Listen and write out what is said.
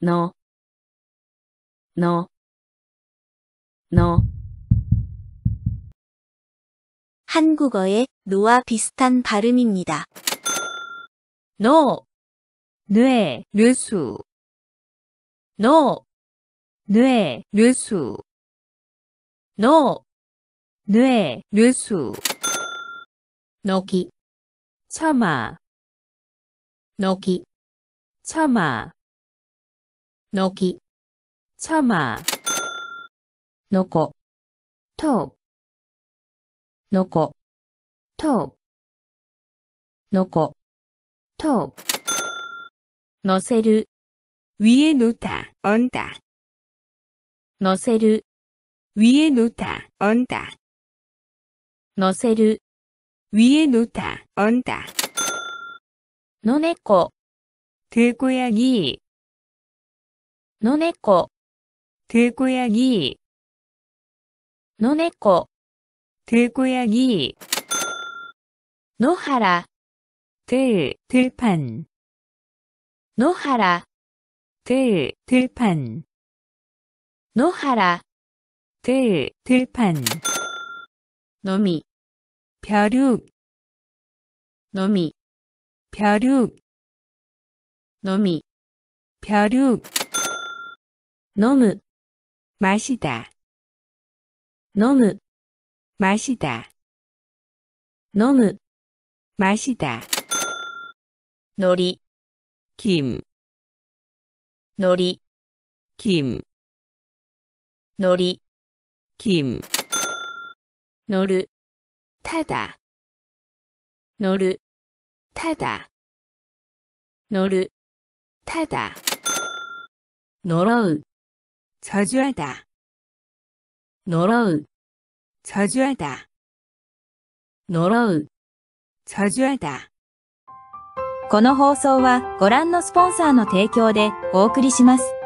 no, no, no. 한국어의 노와 비슷한 발음입니다. no, 뇌, 수 no, 뇌, 수 no, 뇌, 수 너기, 처마 너기, 처마 のき。さま。のこ。と。のこ。と。のこ。と。のせる。위에놓 다、 얹 다。 のせる。위에놓 다、 얹 다。 のせる。위에놓 다、 얹 다。 の猫。てこやぎ、 노네코 들고양이 노네코 들고양이 노하라 들 들판 노하라 들 들판 노하라 들 들판 노미 벼룩 노미 벼룩 노미 벼룩 飲むましだ。飲む마시だ。飲む마시だ。のり김のり김のり김乗るただ乗るただ乗るただ呪う저주하다놀아우저주하다놀아우저주하다この放送はご覧のスポンサーの提供でお送りします。